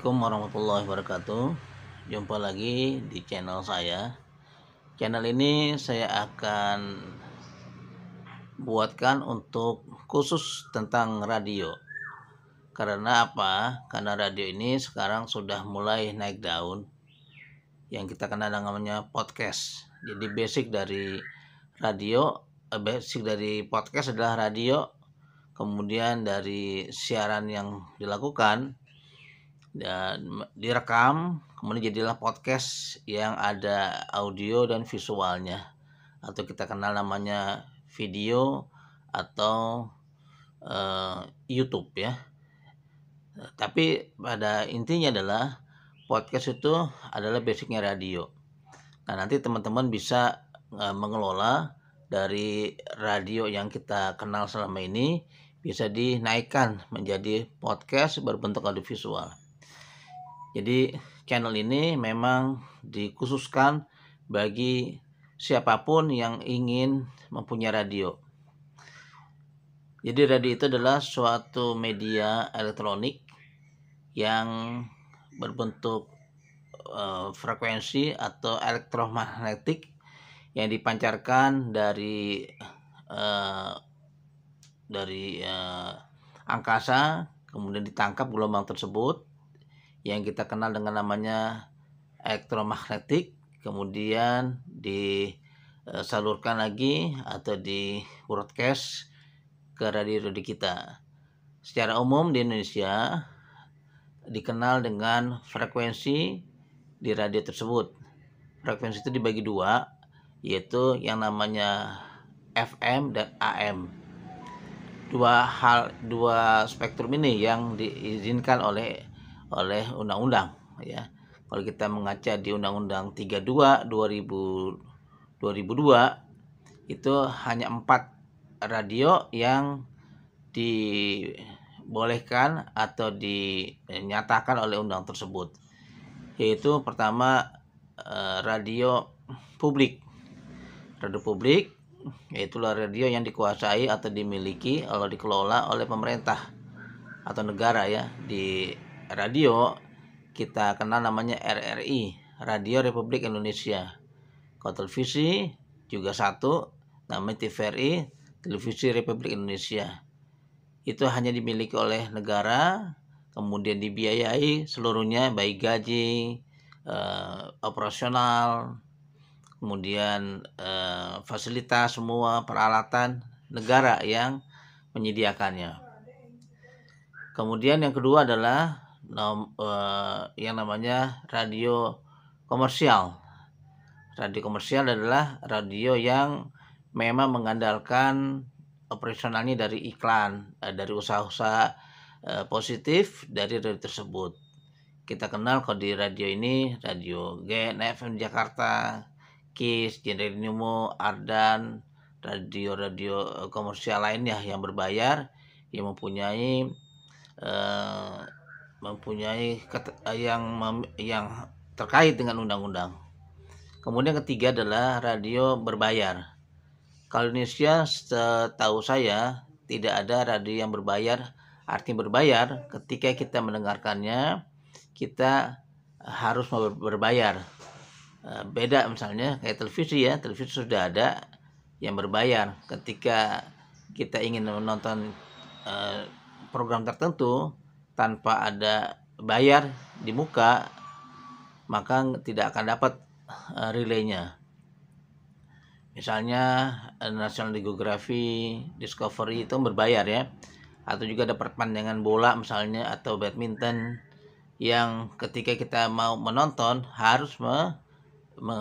Assalamualaikum warahmatullahi wabarakatuh Jumpa lagi di channel saya Channel ini saya akan Buatkan untuk khusus tentang radio Karena apa? Karena radio ini sekarang sudah mulai naik daun Yang kita kenal namanya podcast Jadi basic dari radio eh, Basic dari podcast adalah radio Kemudian dari siaran yang dilakukan dan direkam kemudian jadilah podcast yang ada audio dan visualnya atau kita kenal namanya video atau uh, YouTube ya tapi pada intinya adalah podcast itu adalah basicnya radio nah nanti teman-teman bisa uh, mengelola dari radio yang kita kenal selama ini bisa dinaikkan menjadi podcast berbentuk audiovisual. Jadi channel ini memang dikhususkan bagi siapapun yang ingin mempunyai radio. Jadi radio itu adalah suatu media elektronik yang berbentuk uh, frekuensi atau elektromagnetik yang dipancarkan dari uh, dari uh, angkasa kemudian ditangkap gelombang tersebut yang kita kenal dengan namanya elektromagnetik kemudian disalurkan lagi atau di broadcast ke radio-radio kita. Secara umum di Indonesia dikenal dengan frekuensi di radio tersebut. Frekuensi itu dibagi dua, yaitu yang namanya FM dan AM. Dua hal, dua spektrum ini yang diizinkan oleh oleh undang-undang ya. Kalau kita mengaca di Undang-Undang 32 2000 2002 itu hanya empat radio yang dibolehkan atau dinyatakan oleh undang tersebut yaitu pertama eh, radio publik radio publik yaitu radio yang dikuasai atau dimiliki atau dikelola oleh pemerintah atau negara ya di radio kita kenal namanya RRI, Radio Republik Indonesia. Kalau televisi juga satu, namanya TVRI, Televisi Republik Indonesia. Itu hanya dimiliki oleh negara, kemudian dibiayai seluruhnya baik gaji, eh, operasional, kemudian eh, fasilitas semua peralatan negara yang menyediakannya. Kemudian yang kedua adalah nom, uh, yang namanya radio komersial. Radio komersial adalah radio yang memang mengandalkan operasionalnya dari iklan, uh, dari usaha-usaha uh, positif dari radio tersebut. Kita kenal kalau di radio ini radio GNFM Jakarta, KIS, Jenderal Nemo, Ardan, radio-radio komersial lainnya yang berbayar yang mempunyai mempunyai yang yang terkait dengan undang-undang. Kemudian ketiga adalah radio berbayar. Kalau Indonesia setahu saya tidak ada radio yang berbayar. Arti berbayar ketika kita mendengarkannya kita harus berbayar. E, beda misalnya kayak televisi ya, televisi sudah ada yang berbayar. Ketika kita ingin menonton e, program tertentu tanpa ada bayar di muka maka tidak akan dapat eh, relaynya misalnya eh, National Geography Discovery itu berbayar ya atau juga ada perpanjangan bola misalnya atau badminton yang ketika kita mau menonton harus me, me,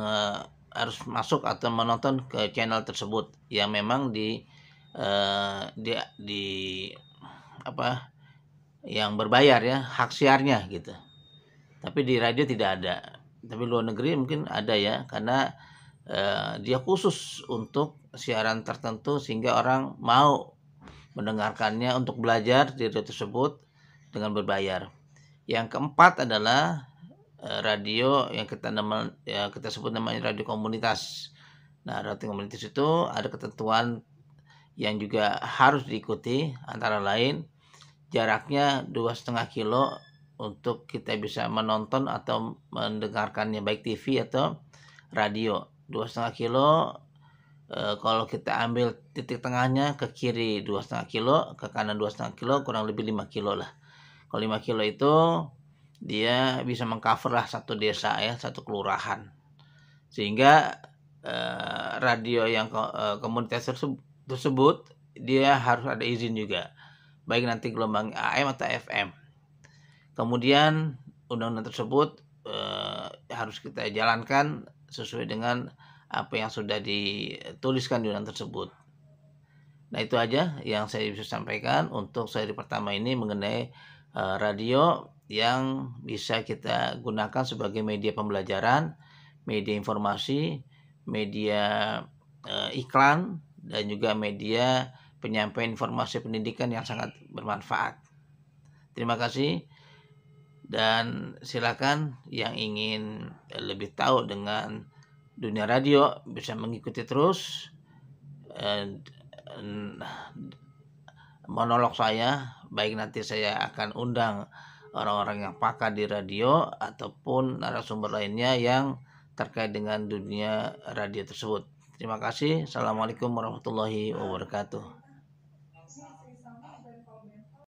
harus masuk atau menonton ke channel tersebut yang memang di uh, eh, di, di apa yang berbayar ya hak siarnya gitu tapi di radio tidak ada tapi luar negeri mungkin ada ya karena uh, dia khusus untuk siaran tertentu sehingga orang mau mendengarkannya untuk belajar di radio tersebut dengan berbayar yang keempat adalah eh, radio yang kita nama ya, kita sebut namanya radio komunitas nah radio komunitas itu ada ketentuan yang juga harus diikuti antara lain jaraknya dua setengah kilo untuk kita bisa menonton atau mendengarkannya baik TV atau radio dua setengah kilo e, kalau kita ambil titik tengahnya ke kiri dua setengah kilo ke kanan dua setengah kilo kurang lebih lima kilo lah kalau lima kilo itu dia bisa mengcover lah satu desa ya satu kelurahan sehingga e, radio yang ke, e, komunitas tersebut, tersebut dia harus ada izin juga baik nanti gelombang AM atau FM. Kemudian undang-undang tersebut eh, harus kita jalankan sesuai dengan apa yang sudah dituliskan di undang tersebut. Nah itu aja yang saya bisa sampaikan untuk seri pertama ini mengenai eh, radio yang bisa kita gunakan sebagai media pembelajaran, media informasi, media eh, iklan dan juga media penyampaian informasi pendidikan yang sangat bermanfaat. Terima kasih dan silakan yang ingin lebih tahu dengan dunia radio bisa mengikuti terus eh, monolog saya baik nanti saya akan undang orang-orang yang pakar di radio ataupun narasumber lainnya yang terkait dengan dunia radio tersebut. Terima kasih. Assalamualaikum warahmatullahi wabarakatuh.